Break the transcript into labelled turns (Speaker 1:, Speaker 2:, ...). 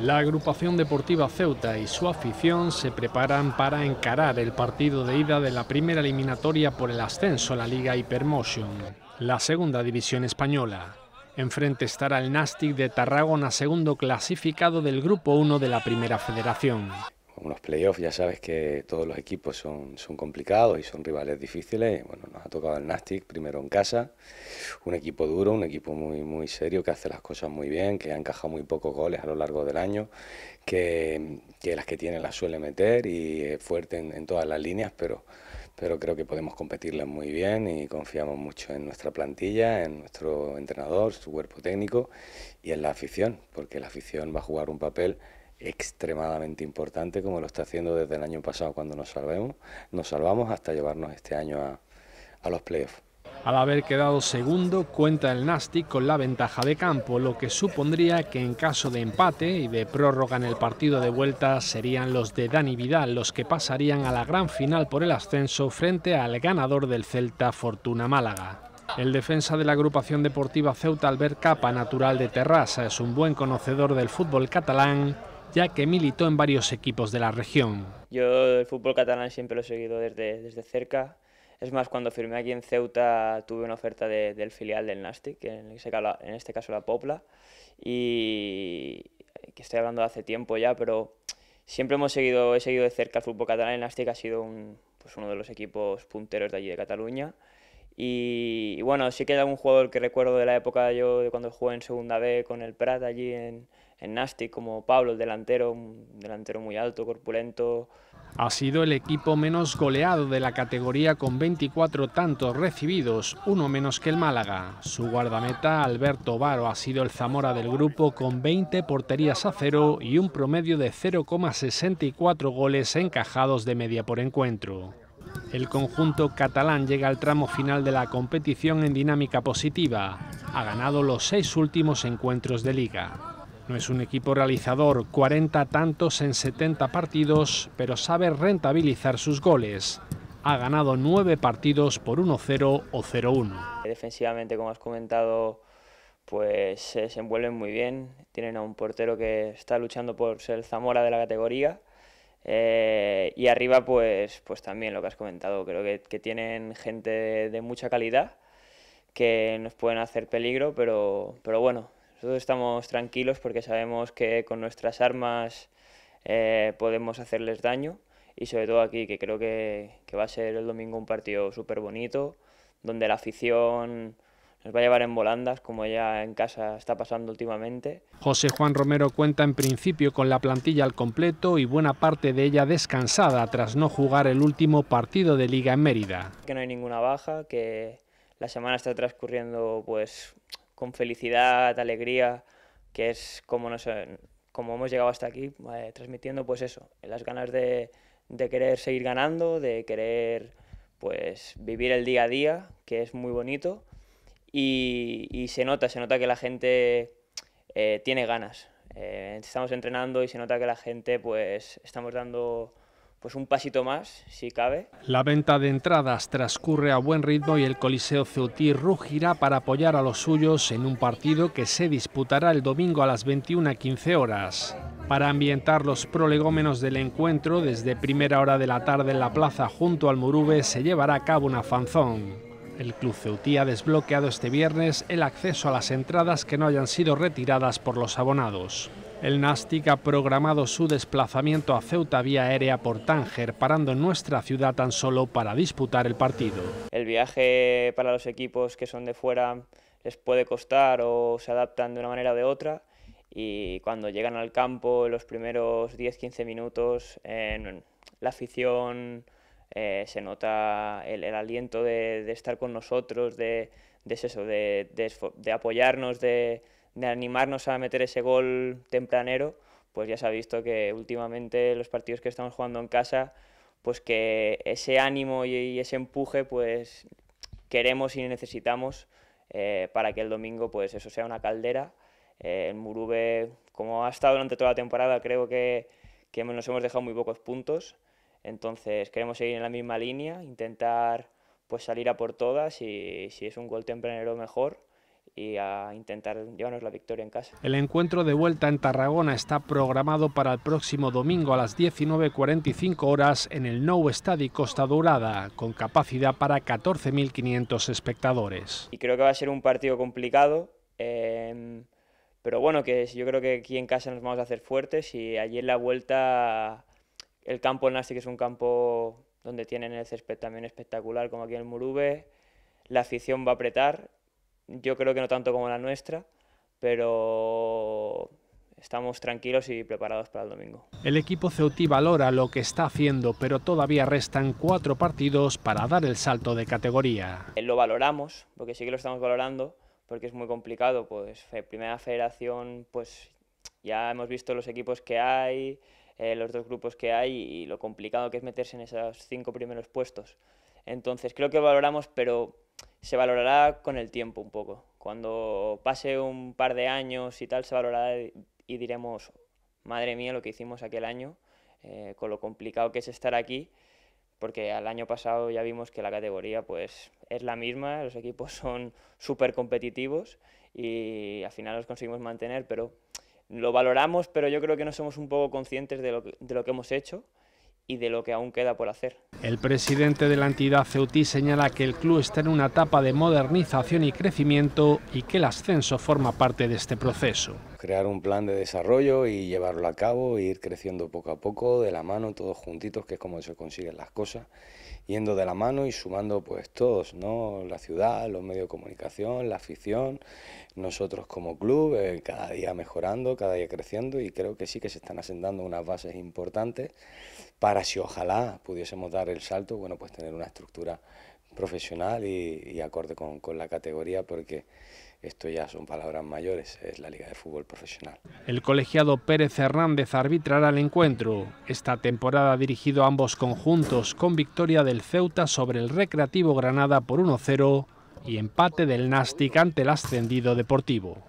Speaker 1: La agrupación deportiva Ceuta y su afición se preparan para encarar el partido de ida de la primera eliminatoria por el ascenso a la Liga Hypermotion, la segunda división española. Enfrente estará el Nastic de Tarragona, segundo clasificado del Grupo 1 de la Primera Federación
Speaker 2: los playoffs, ya sabes que todos los equipos son, complicados y son rivales difíciles. Bueno, nos ha tocado el Nastic primero en casa, un equipo duro, un equipo muy, muy serio que hace las cosas muy bien, que ha encajado muy pocos goles a lo largo del año, que, las que tiene las suele meter y es fuerte en, todas las líneas, pero, pero creo que podemos competirles muy bien y confiamos mucho en nuestra plantilla, en nuestro entrenador, su cuerpo técnico y en la afición, porque la afición va a jugar un papel extremadamente importante como lo está haciendo desde el año pasado cuando nos salvemos, nos salvamos hasta llevarnos este año a, los playoffs.
Speaker 1: Al haber quedado segundo, cuenta el Nastic con la ventaja de campo, lo que supondría que en caso de empate y de prórroga en el partido de vuelta serían los de Dani Vidal los que pasarían a la gran final por el ascenso frente al ganador del Celta Fortuna Málaga. El defensa de la agrupación deportiva Ceuta Albert Capa, natural de Terrassa, es un buen conocedor del fútbol catalán ya que militó en varios equipos de la región.
Speaker 3: Yo el fútbol catalán siempre lo he seguido desde, desde cerca. Es más, cuando firmé aquí en Ceuta tuve una oferta del filial del Nastic, en, en este caso la Popla, y que estoy hablando de hace tiempo ya, pero siempre hemos seguido, he seguido de cerca el fútbol catalán. El Nastic ha sido un, pues uno de los equipos punteros de allí de Cataluña. Y, bueno, sí que hay algún jugador que recuerdo de la época yo de cuando jugué en Segunda B con el Prat allí en, en Nasti como Pablo, el delantero, delantero muy alto, corpulento.
Speaker 1: Ha sido el equipo menos goleado de la categoría con 24 tantos recibidos, uno menos que el Málaga. Su guardameta, Alberto Varo, ha sido el Zamora del grupo con 20 porterías a cero y un promedio de 0,64 goles encajados de media por encuentro. El conjunto catalán llega al tramo final de la competición en dinámica positiva. Ha ganado los seis últimos encuentros de liga. No es un equipo realizador, 40 tantos en 70 partidos, pero sabe rentabilizar sus goles. Ha ganado 9 partidos por 1-0 o 0-1.
Speaker 3: Defensivamente, como has comentado, pues se envuelven muy bien. Tienen a un portero que está luchando por ser el Zamora de la categoría. Eh, y arriba, pues, pues también lo que has comentado, creo que, tienen gente de, de mucha calidad que nos pueden hacer peligro, pero, pero bueno, nosotros estamos tranquilos porque sabemos que con nuestras armas eh, podemos hacerles daño y sobre todo aquí que creo que, va a ser el domingo un partido súper bonito donde la afición nos va a llevar en volandas, como ya en casa está pasando últimamente.
Speaker 1: José Juan Romero cuenta en principio con la plantilla al completo y buena parte de ella descansada tras no jugar el último partido de liga en Mérida.
Speaker 3: Que no hay ninguna baja, que la semana está transcurriendo pues con felicidad, alegría, que es como, nos, hemos llegado hasta aquí, eh, transmitiendo pues eso, las ganas de, querer seguir ganando, de querer pues vivir el día a día, que es muy bonito, y, se nota, se nota que la gente eh, tiene ganas. Eh, estamos entrenando y se nota que la gente pues estamos dando pues un pasito más, si cabe.
Speaker 1: La venta de entradas transcurre a buen ritmo y el Coliseo Ceutí rugirá para apoyar a los suyos en un partido que se disputará el domingo a las 21.15 horas. Para ambientar los prolegómenos del encuentro, desde primera hora de la tarde en la plaza junto al Murube se llevará a cabo una fanzón. El Club Ceutí ha desbloqueado este viernes el acceso a las entradas que no hayan sido retiradas por los abonados. El Nastic ha programado su desplazamiento a Ceuta vía aérea por Tánger, parando en nuestra ciudad tan solo para disputar el partido.
Speaker 3: El viaje para los equipos que son de fuera les puede costar o se adaptan de una manera o de otra y cuando llegan al campo los primeros 10-15 minutos en la afición eh, se nota el, aliento de, estar con nosotros, de, eso, de apoyarnos, de de animarnos a meter ese gol tempranero, pues ya se ha visto que últimamente los partidos que estamos jugando en casa, pues que ese ánimo y, ese empuje, pues queremos y necesitamos eh, para que el domingo, pues eso sea una caldera. ...en eh, el Murube, como ha estado durante toda la temporada, creo que, que nos hemos dejado muy pocos puntos. Entonces queremos seguir en la misma línea, intentar pues salir a por todas y si es un gol tempranero mejor y a intentar llevarnos la victoria en casa.
Speaker 1: El encuentro de vuelta en Tarragona está programado para el próximo domingo a las 19.45 horas en el Nou Estadi Costa Dourada, con capacidad para 14.500 espectadores. Y
Speaker 3: creo que va a ser un partido complicado, em, pero bueno, que yo creo que aquí en casa nos vamos a hacer fuertes y allí en la vuelta el campo Nasti, que es un campo donde tienen el césped también espectacular, como aquí en el Murube, la afición va a apretar yo creo que no tanto como la nuestra, pero estamos tranquilos y preparados para el domingo.
Speaker 1: El equipo Ceutí valora lo que está haciendo, pero todavía restan cuatro partidos para dar el salto de categoría.
Speaker 3: Eh, lo valoramos, porque sí que lo estamos valorando, porque es muy complicado. Pues Primera Federación, pues ya hemos visto los equipos que hay, eh, los dos grupos que hay y lo complicado que es meterse en esos cinco primeros puestos. Entonces creo que valoramos, pero se valorará con el tiempo un poco. Cuando pase un par de años y tal, se valorará y diremos, madre mía, lo que hicimos aquel año, eh, con lo complicado que es estar aquí, porque al año pasado ya vimos que la categoría pues es la misma, los equipos son súper competitivos y al final los conseguimos mantener, pero lo valoramos, pero yo creo que no somos un poco conscientes de lo que hemos hecho y de lo que aún queda por hacer.
Speaker 1: El presidente de la entidad Ceutí señala que el club está en una etapa de modernización y crecimiento y que el ascenso forma parte de este proceso.
Speaker 2: Crear un plan de desarrollo y llevarlo a cabo, ir creciendo poco a poco, de la mano, todos juntitos, que es como se consiguen las cosas yendo de la mano y sumando pues todos, ¿no? La ciudad, los medios de comunicación, la afición, nosotros como club, eh, cada día mejorando, cada día creciendo y creo que sí que se están asentando unas bases importantes para si ojalá pudiésemos dar el salto, bueno, pues tener una estructura profesional y, acorde con, con la categoría porque esto ya son palabras mayores, es la Liga de Fútbol Profesional.
Speaker 1: El colegiado Pérez Hernández arbitrará el encuentro. Esta temporada ha dirigido a ambos conjuntos con victoria del Ceuta sobre el Recreativo Granada por 1-0 y empate del Nástic ante el ascendido deportivo.